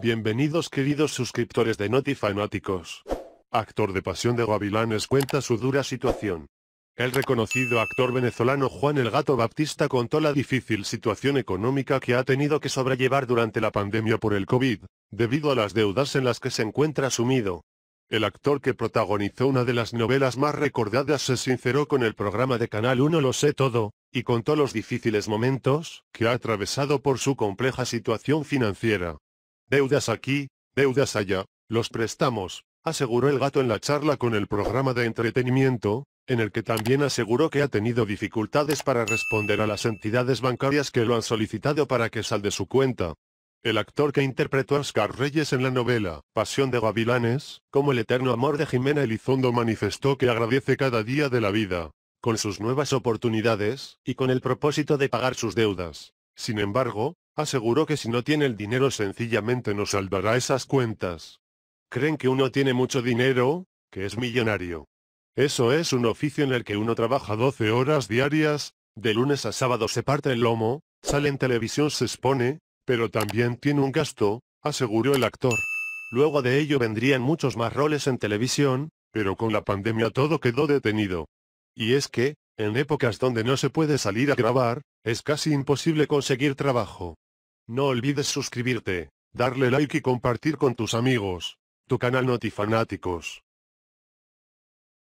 Bienvenidos queridos suscriptores de NotiFanáticos. Actor de Pasión de Gavilanes cuenta su dura situación. El reconocido actor venezolano Juan El Gato Baptista contó la difícil situación económica que ha tenido que sobrellevar durante la pandemia por el COVID, debido a las deudas en las que se encuentra sumido. El actor que protagonizó una de las novelas más recordadas se sinceró con el programa de Canal 1 Lo sé todo, y contó los difíciles momentos que ha atravesado por su compleja situación financiera. Deudas aquí, deudas allá, los prestamos, aseguró el gato en la charla con el programa de entretenimiento, en el que también aseguró que ha tenido dificultades para responder a las entidades bancarias que lo han solicitado para que salde su cuenta. El actor que interpretó a Oscar Reyes en la novela Pasión de Gavilanes, como el eterno amor de Jimena Elizondo manifestó que agradece cada día de la vida, con sus nuevas oportunidades, y con el propósito de pagar sus deudas. Sin embargo, Aseguró que si no tiene el dinero sencillamente no salvará esas cuentas. Creen que uno tiene mucho dinero, que es millonario. Eso es un oficio en el que uno trabaja 12 horas diarias, de lunes a sábado se parte el lomo, sale en televisión se expone, pero también tiene un gasto, aseguró el actor. Luego de ello vendrían muchos más roles en televisión, pero con la pandemia todo quedó detenido. Y es que, en épocas donde no se puede salir a grabar, es casi imposible conseguir trabajo. No olvides suscribirte, darle like y compartir con tus amigos. Tu canal Notifanáticos.